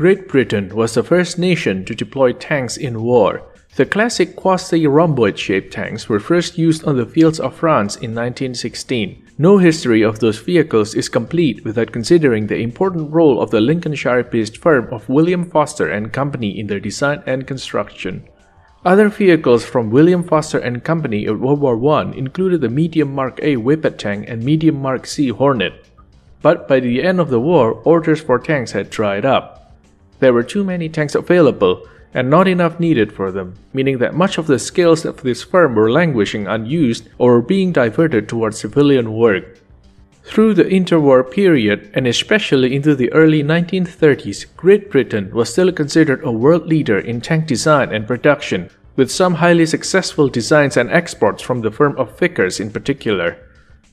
Great Britain was the first nation to deploy tanks in war. The classic quasi-rhomboid-shaped tanks were first used on the fields of France in 1916. No history of those vehicles is complete without considering the important role of the Lincolnshire-based firm of William Foster and Company in their design and construction. Other vehicles from William Foster and Company of World War I included the medium Mark A Whippet tank and medium Mark C Hornet. But by the end of the war, orders for tanks had dried up there were too many tanks available and not enough needed for them, meaning that much of the skills of this firm were languishing unused or being diverted towards civilian work. Through the interwar period, and especially into the early 1930s, Great Britain was still considered a world leader in tank design and production, with some highly successful designs and exports from the firm of Vickers in particular.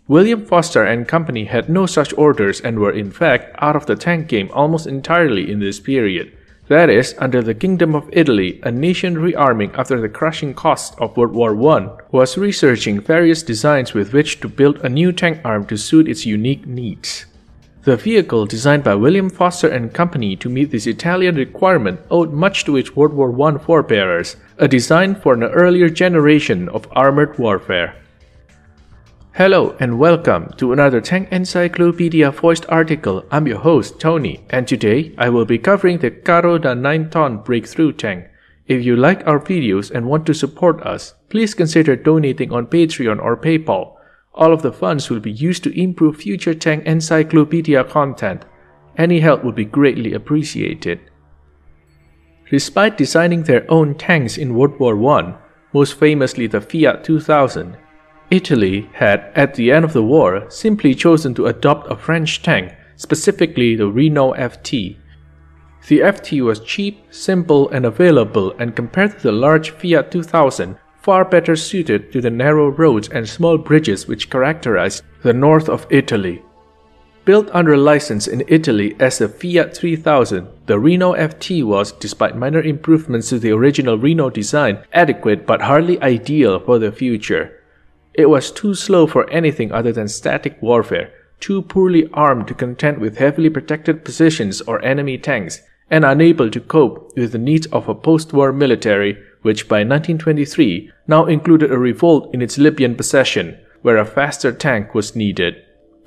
William Foster and Company had no such orders and were in fact out of the tank game almost entirely in this period. That is, under the Kingdom of Italy, a nation rearming after the crushing cost of World War I was researching various designs with which to build a new tank arm to suit its unique needs. The vehicle designed by William Foster and Company to meet this Italian requirement owed much to its World War I forebears, a design for an earlier generation of armored warfare. Hello and welcome to another Tank Encyclopedia voiced article. I'm your host Tony and today I will be covering the Karoda 9 ton breakthrough tank. If you like our videos and want to support us, please consider donating on Patreon or PayPal. All of the funds will be used to improve future Tank Encyclopedia content. Any help would be greatly appreciated. Despite designing their own tanks in World War I, most famously the Fiat 2000, Italy had, at the end of the war, simply chosen to adopt a French tank, specifically the Renault FT. The FT was cheap, simple, and available, and compared to the large Fiat 2000, far better suited to the narrow roads and small bridges which characterized the north of Italy. Built under license in Italy as the Fiat 3000, the Renault FT was, despite minor improvements to the original Renault design, adequate but hardly ideal for the future. It was too slow for anything other than static warfare, too poorly armed to contend with heavily protected positions or enemy tanks, and unable to cope with the needs of a post-war military which by 1923 now included a revolt in its Libyan possession, where a faster tank was needed.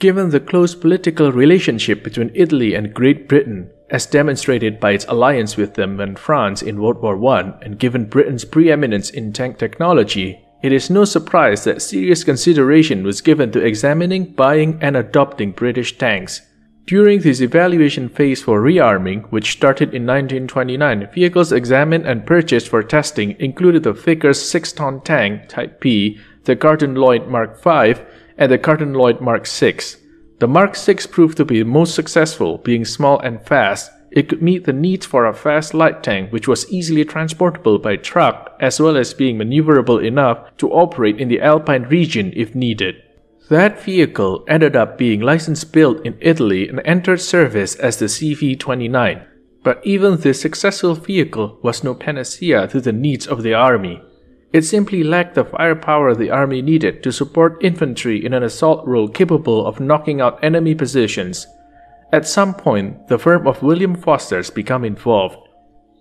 Given the close political relationship between Italy and Great Britain, as demonstrated by its alliance with them and France in World War I, and given Britain's preeminence in tank technology, it is no surprise that serious consideration was given to examining, buying, and adopting British tanks. During this evaluation phase for rearming, which started in 1929, vehicles examined and purchased for testing included the Vickers 6 ton tank Type P, the Carton Lloyd Mark V, and the Carton Lloyd Mark VI. The Mark VI proved to be most successful, being small and fast, it could meet the needs for a fast light tank which was easily transportable by truck as well as being maneuverable enough to operate in the alpine region if needed. That vehicle ended up being license built in Italy and entered service as the CV-29. But even this successful vehicle was no panacea to the needs of the army. It simply lacked the firepower the army needed to support infantry in an assault role capable of knocking out enemy positions at some point, the firm of William Foster's became involved.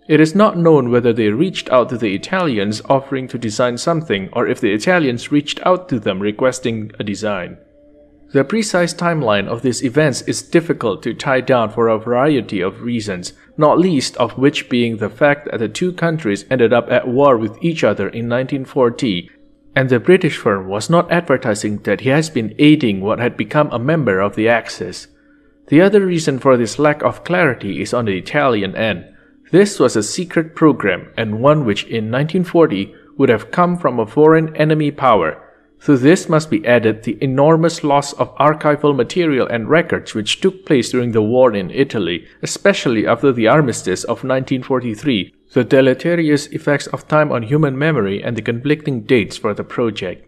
It is not known whether they reached out to the Italians offering to design something or if the Italians reached out to them requesting a design. The precise timeline of these events is difficult to tie down for a variety of reasons, not least of which being the fact that the two countries ended up at war with each other in 1940, and the British firm was not advertising that he has been aiding what had become a member of the Axis. The other reason for this lack of clarity is on the Italian end. This was a secret program and one which in 1940 would have come from a foreign enemy power. To this must be added the enormous loss of archival material and records which took place during the war in Italy, especially after the armistice of 1943, the deleterious effects of time on human memory, and the conflicting dates for the project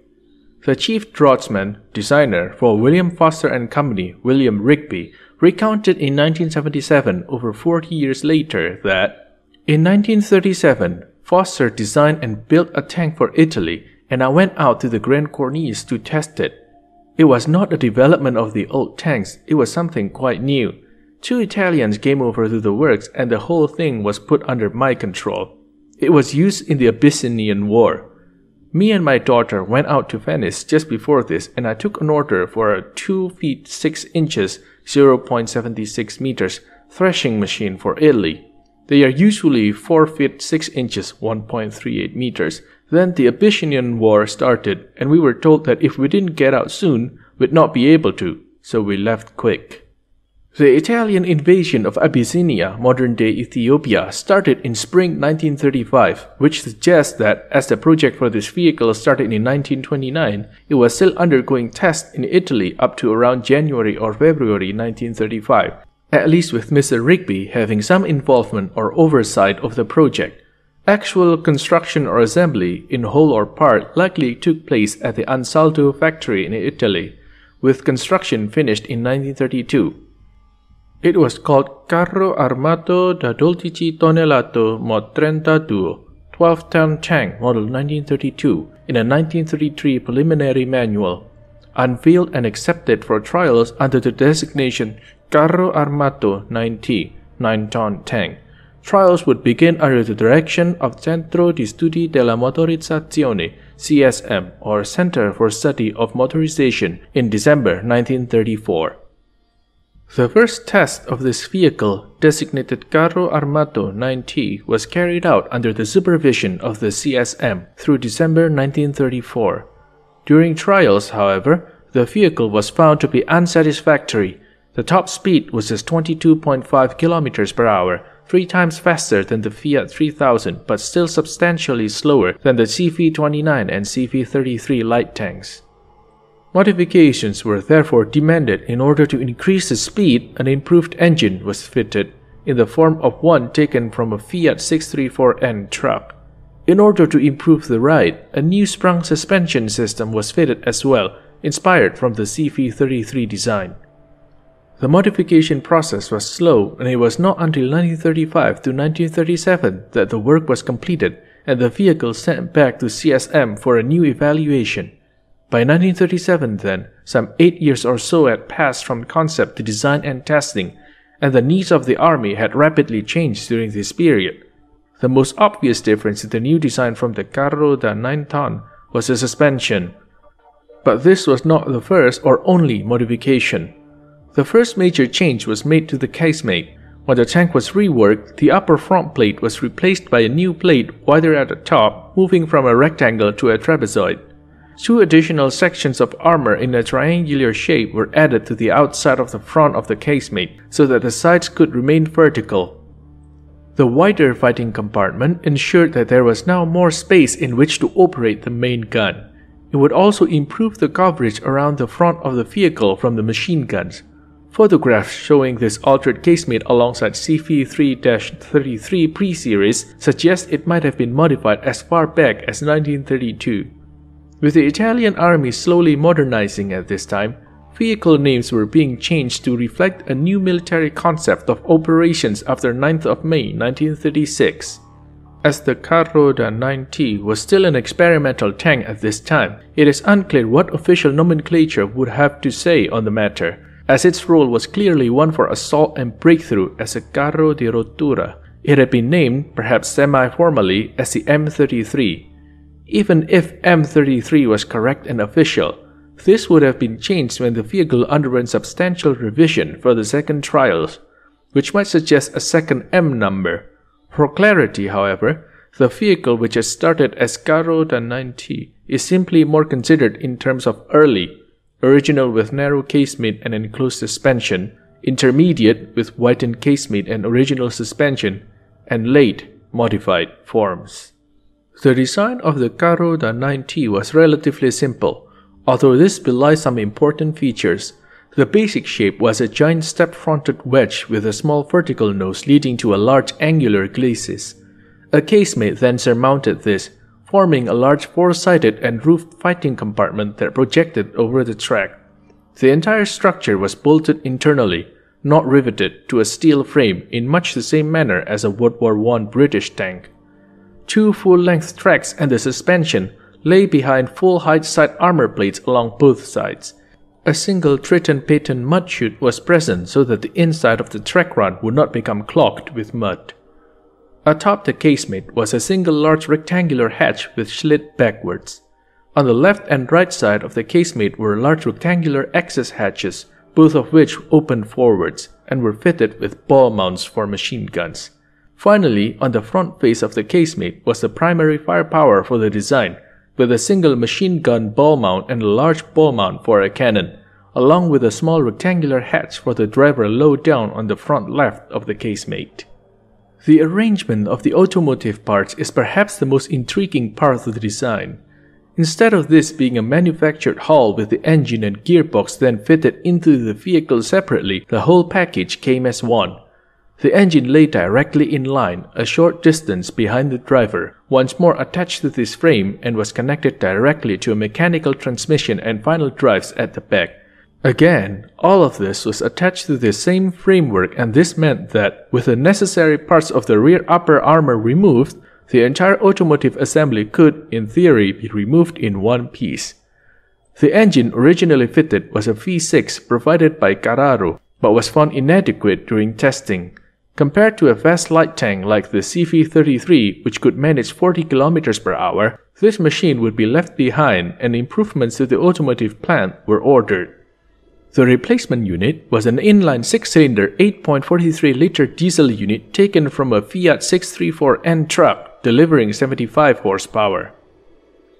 the chief draughtsman designer for William Foster and Company, William Rigby, recounted in 1977, over 40 years later, that in 1937, Foster designed and built a tank for Italy, and I went out to the Grand Cornice to test it. It was not a development of the old tanks, it was something quite new. Two Italians came over to the works, and the whole thing was put under my control. It was used in the Abyssinian War. Me and my daughter went out to Venice just before this, and I took an order for a 2 feet 6 inches 0.76 meters threshing machine for Italy. They are usually 4 feet 6 inches 1.38 meters. Then the Abyssinian War started, and we were told that if we didn't get out soon, we'd not be able to, so we left quick. The Italian invasion of Abyssinia, modern day Ethiopia, started in spring 1935, which suggests that as the project for this vehicle started in 1929, it was still undergoing tests in Italy up to around January or February 1935, at least with Mr. Rigby having some involvement or oversight of the project. Actual construction or assembly, in whole or part, likely took place at the Ansalto factory in Italy, with construction finished in 1932. It was called Carro Armato da dolcici Tonelato Mod 32, 12-ton tank model 1932, in a 1933 preliminary manual, unveiled and accepted for trials under the designation Carro Armato 90, 9-ton tank. Trials would begin under the direction of Centro di Studi della Motorizzazione, CSM, or Center for Study of Motorization, in December 1934. The first test of this vehicle, designated Carro Armato 9T, was carried out under the supervision of the CSM through December 1934. During trials, however, the vehicle was found to be unsatisfactory. The top speed was just 22.5 km per hour, three times faster than the Fiat 3000 but still substantially slower than the CV29 and CV33 light tanks. Modifications were therefore demanded in order to increase the speed an improved engine was fitted in the form of one taken from a Fiat 634N truck. In order to improve the ride, a new sprung suspension system was fitted as well, inspired from the CV33 design. The modification process was slow and it was not until 1935 to 1937 that the work was completed and the vehicle sent back to CSM for a new evaluation. By 1937, then, some eight years or so had passed from concept to design and testing, and the needs of the army had rapidly changed during this period. The most obvious difference in the new design from the Carro da 9 ton was the suspension. But this was not the first or only modification. The first major change was made to the casemate. When the tank was reworked, the upper front plate was replaced by a new plate wider at the top, moving from a rectangle to a trapezoid. Two additional sections of armor in a triangular shape were added to the outside of the front of the casemate so that the sides could remain vertical. The wider fighting compartment ensured that there was now more space in which to operate the main gun. It would also improve the coverage around the front of the vehicle from the machine guns. Photographs showing this altered casemate alongside CV3-33 pre-series suggest it might have been modified as far back as 1932. With the Italian army slowly modernizing at this time, vehicle names were being changed to reflect a new military concept of operations after 9th of May 1936. As the Carro da 90 was still an experimental tank at this time, it is unclear what official nomenclature would have to say on the matter, as its role was clearly one for assault and breakthrough as a Carro di Rottura. It had been named, perhaps semi-formally, as the M33, even if M33 was correct and official, this would have been changed when the vehicle underwent substantial revision for the second trials, which might suggest a second M number. For clarity, however, the vehicle which has started as Caro da 90 is simply more considered in terms of early, original with narrow casemate and enclosed suspension, intermediate with widened casemate and original suspension, and late, modified forms. The design of the Caro da 9T was relatively simple, although this belies some important features. The basic shape was a giant step-fronted wedge with a small vertical nose leading to a large angular glacis. A casemate then surmounted this, forming a large four-sided and roofed fighting compartment that projected over the track. The entire structure was bolted internally, not riveted, to a steel frame in much the same manner as a World War I British tank. Two full-length tracks and the suspension lay behind full-height side armor plates along both sides. A single Triton patent mud chute was present so that the inside of the track rod would not become clogged with mud. Atop the casemate was a single large rectangular hatch with slit backwards. On the left and right side of the casemate were large rectangular access hatches, both of which opened forwards and were fitted with ball mounts for machine guns. Finally, on the front face of the casemate was the primary firepower for the design, with a single machine gun ball mount and a large ball mount for a cannon, along with a small rectangular hatch for the driver low down on the front left of the casemate. The arrangement of the automotive parts is perhaps the most intriguing part of the design. Instead of this being a manufactured hull with the engine and gearbox then fitted into the vehicle separately, the whole package came as one, the engine lay directly in line, a short distance behind the driver, once more attached to this frame and was connected directly to a mechanical transmission and final drives at the back. Again, all of this was attached to the same framework and this meant that, with the necessary parts of the rear upper armor removed, the entire automotive assembly could, in theory, be removed in one piece. The engine originally fitted was a V6 provided by Carraro, but was found inadequate during testing. Compared to a fast light tank like the CV-33 which could manage 40 km per hour, this machine would be left behind and improvements to the automotive plant were ordered. The replacement unit was an inline six-cylinder 8.43-liter diesel unit taken from a Fiat 634N truck delivering 75 horsepower.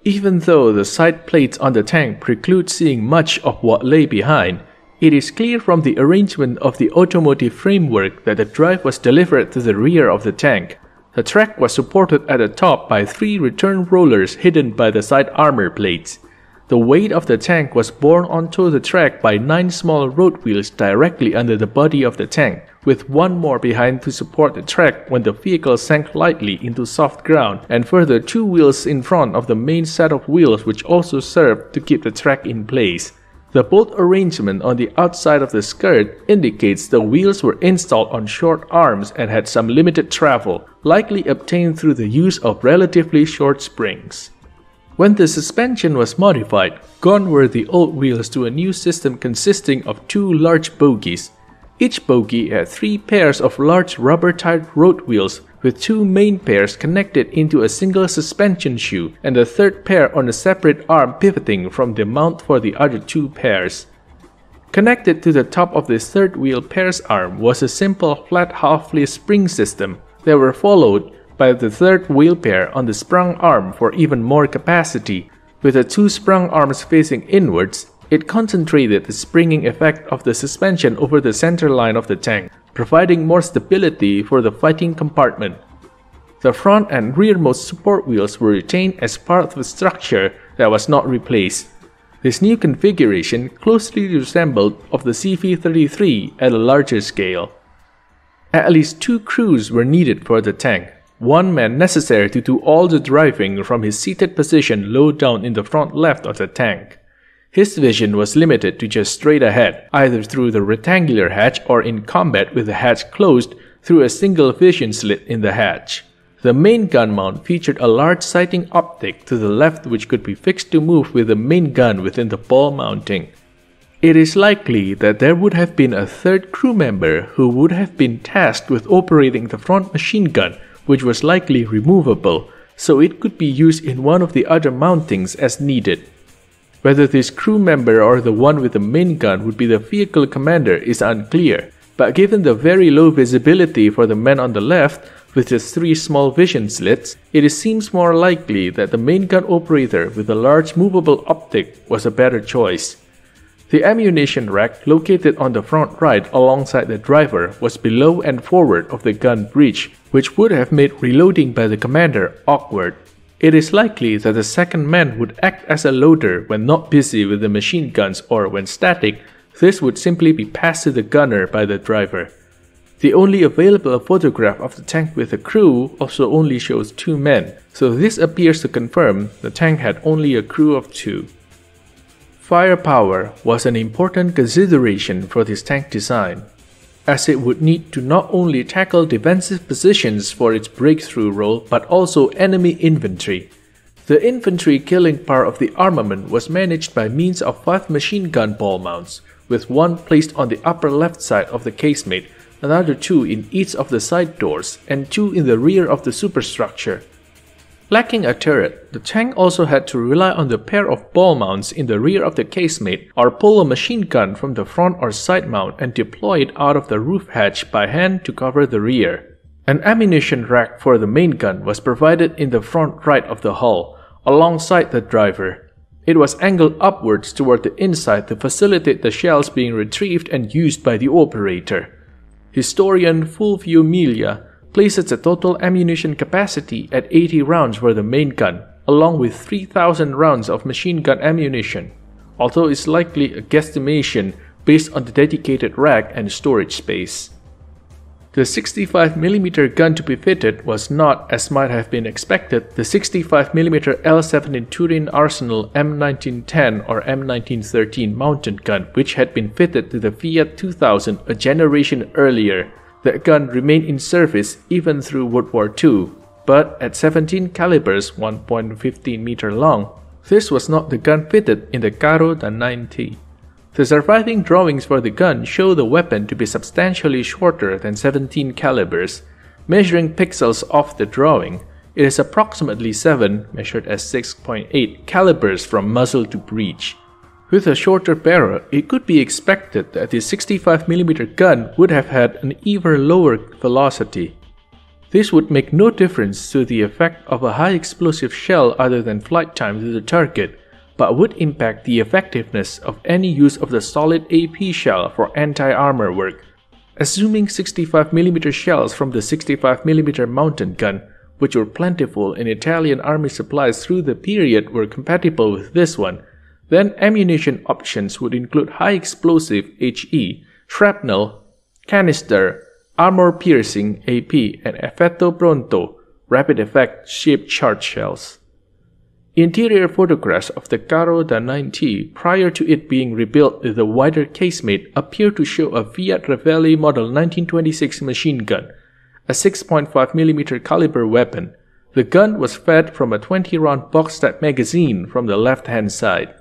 Even though the side plates on the tank preclude seeing much of what lay behind, it is clear from the arrangement of the automotive framework that the drive was delivered to the rear of the tank. The track was supported at the top by three return rollers hidden by the side armor plates. The weight of the tank was borne onto the track by nine small road wheels directly under the body of the tank, with one more behind to support the track when the vehicle sank lightly into soft ground, and further two wheels in front of the main set of wheels which also served to keep the track in place. The bolt arrangement on the outside of the skirt indicates the wheels were installed on short arms and had some limited travel, likely obtained through the use of relatively short springs. When the suspension was modified, gone were the old wheels to a new system consisting of two large bogies, each bogie had three pairs of large rubber-tired road wheels with two main pairs connected into a single suspension shoe and a third pair on a separate arm pivoting from the mount for the other two pairs. Connected to the top of the third wheel pair's arm was a simple flat half-leaf spring system that were followed by the third wheel pair on the sprung arm for even more capacity, with the two sprung arms facing inwards it concentrated the springing effect of the suspension over the center line of the tank, providing more stability for the fighting compartment. The front and rearmost support wheels were retained as part of the structure that was not replaced. This new configuration closely resembled of the CV-33 at a larger scale. At least two crews were needed for the tank, one man necessary to do all the driving from his seated position low down in the front left of the tank. His vision was limited to just straight ahead, either through the rectangular hatch or in combat with the hatch closed through a single vision slit in the hatch. The main gun mount featured a large sighting optic to the left which could be fixed to move with the main gun within the ball mounting. It is likely that there would have been a third crew member who would have been tasked with operating the front machine gun which was likely removable so it could be used in one of the other mountings as needed. Whether this crew member or the one with the main gun would be the vehicle commander is unclear, but given the very low visibility for the man on the left, with just three small vision slits, it seems more likely that the main gun operator with a large movable optic was a better choice. The ammunition rack located on the front right alongside the driver was below and forward of the gun breech, which would have made reloading by the commander awkward. It is likely that the second man would act as a loader when not busy with the machine guns or when static, this would simply be passed to the gunner by the driver. The only available photograph of the tank with a crew also only shows two men, so this appears to confirm the tank had only a crew of two. Firepower was an important consideration for this tank design as it would need to not only tackle defensive positions for its breakthrough role but also enemy infantry. The infantry killing part of the armament was managed by means of five machine gun ball mounts, with one placed on the upper left side of the casemate, another two in each of the side doors, and two in the rear of the superstructure. Lacking a turret, the tank also had to rely on the pair of ball mounts in the rear of the casemate or pull a machine gun from the front or side mount and deploy it out of the roof hatch by hand to cover the rear. An ammunition rack for the main gun was provided in the front right of the hull, alongside the driver. It was angled upwards toward the inside to facilitate the shells being retrieved and used by the operator. Historian Fulvio Milia places the total ammunition capacity at 80 rounds for the main gun, along with 3000 rounds of machine gun ammunition, although it's likely a guesstimation based on the dedicated rack and storage space. The 65mm gun to be fitted was not, as might have been expected, the 65mm L7 in Turin Arsenal M1910 or M1913 mountain gun which had been fitted to the Fiat 2000 a generation earlier, that gun remained in service even through World War II, but at 17 calibers 1.15 meter long, this was not the gun fitted in the Caro da 90. The surviving drawings for the gun show the weapon to be substantially shorter than 17 calibers. Measuring pixels off the drawing, it is approximately 7 measured as 6.8 calibers from muzzle to breech. With a shorter barrel, it could be expected that the 65mm gun would have had an even lower velocity. This would make no difference to the effect of a high explosive shell other than flight time to the target, but would impact the effectiveness of any use of the solid AP shell for anti-armor work. Assuming 65mm shells from the 65mm mountain gun, which were plentiful in Italian army supplies through the period, were compatible with this one, then ammunition options would include high explosive HE, shrapnel, canister, armor piercing AP, and effetto pronto, rapid effect shaped charge shells. Interior photographs of the Caro da 90 prior to it being rebuilt with a wider casemate appear to show a Fiat Ravelli model 1926 machine gun, a 6.5mm caliber weapon. The gun was fed from a 20 round box type magazine from the left hand side.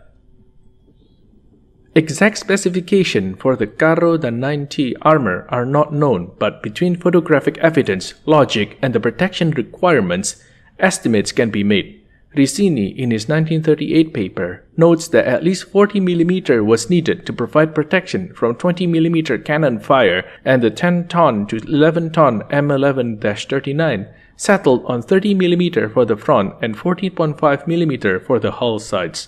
Exact specification for the Carro da 90 armor are not known, but between photographic evidence, logic, and the protection requirements, estimates can be made. Risini, in his 1938 paper, notes that at least 40 mm was needed to provide protection from 20 mm cannon fire, and the 10 ton to 11 ton M11 39 settled on 30 mm for the front and 14.5 mm for the hull sides.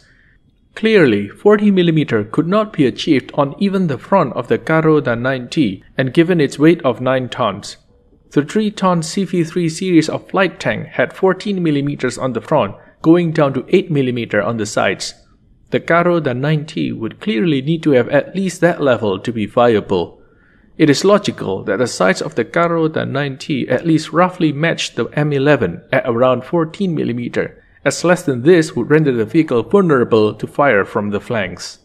Clearly, 40mm could not be achieved on even the front of the Caro da 9T and given its weight of 9 tons. The 3-ton CV3 series of flight tank had 14mm on the front, going down to 8mm on the sides. The Caro da 9T would clearly need to have at least that level to be viable. It is logical that the sides of the Caro da 9T at least roughly matched the M11 at around 14mm as less than this would render the vehicle vulnerable to fire from the flanks.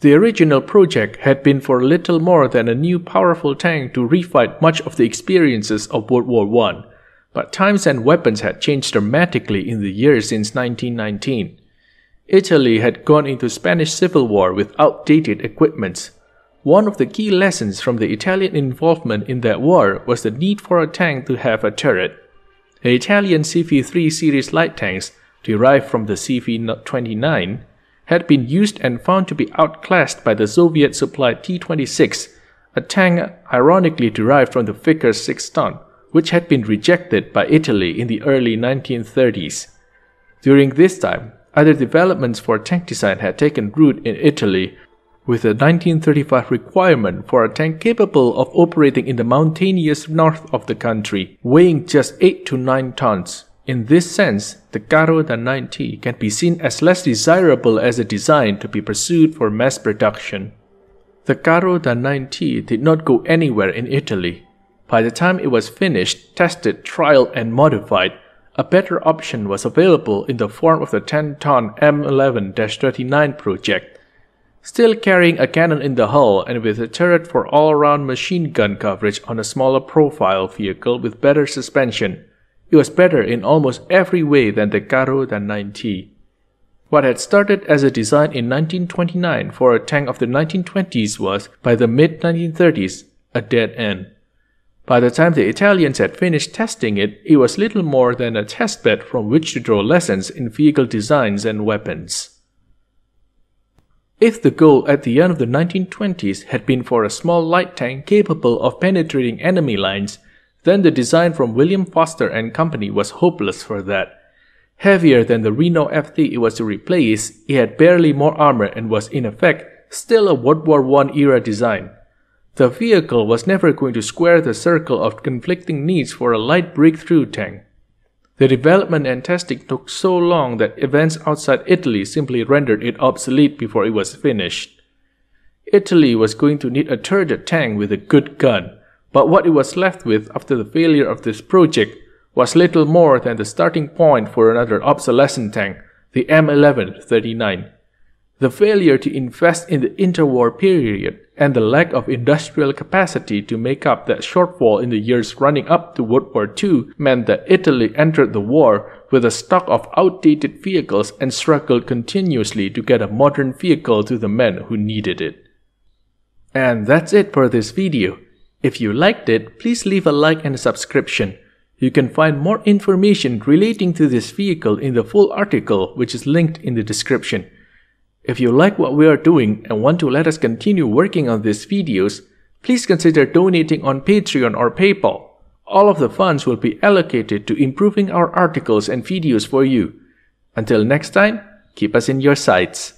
The original project had been for little more than a new powerful tank to refight much of the experiences of World War I, but times and weapons had changed dramatically in the years since 1919. Italy had gone into Spanish Civil War with outdated equipment. One of the key lessons from the Italian involvement in that war was the need for a tank to have a turret. The Italian CV3 series light tanks, derived from the CV29, had been used and found to be outclassed by the Soviet supplied T 26, a tank ironically derived from the Vickers 6 ton, which had been rejected by Italy in the early 1930s. During this time, other developments for tank design had taken root in Italy with a 1935 requirement for a tank capable of operating in the mountainous north of the country, weighing just 8 to 9 tons. In this sense, the Karo da 90 can be seen as less desirable as a design to be pursued for mass production. The Karo da 90 did not go anywhere in Italy. By the time it was finished, tested, trialed, and modified, a better option was available in the form of the 10 ton M11 39 project Still carrying a cannon in the hull and with a turret for all-round machine gun coverage on a smaller profile vehicle with better suspension, it was better in almost every way than the Caro 90. What had started as a design in 1929 for a tank of the 1920s was, by the mid-1930s, a dead end. By the time the Italians had finished testing it, it was little more than a testbed from which to draw lessons in vehicle designs and weapons. If the goal at the end of the 1920s had been for a small light tank capable of penetrating enemy lines, then the design from William Foster and Company was hopeless for that. Heavier than the Reno FT it was to replace, it had barely more armor and was in effect still a World War I era design. The vehicle was never going to square the circle of conflicting needs for a light breakthrough tank. The development and testing took so long that events outside Italy simply rendered it obsolete before it was finished. Italy was going to need a turret tank with a good gun, but what it was left with after the failure of this project was little more than the starting point for another obsolescent tank, the M1139 the failure to invest in the interwar period, and the lack of industrial capacity to make up that shortfall in the years running up to World War II meant that Italy entered the war with a stock of outdated vehicles and struggled continuously to get a modern vehicle to the men who needed it. And that's it for this video. If you liked it, please leave a like and a subscription. You can find more information relating to this vehicle in the full article which is linked in the description. If you like what we are doing and want to let us continue working on these videos, please consider donating on Patreon or PayPal. All of the funds will be allocated to improving our articles and videos for you. Until next time, keep us in your sights.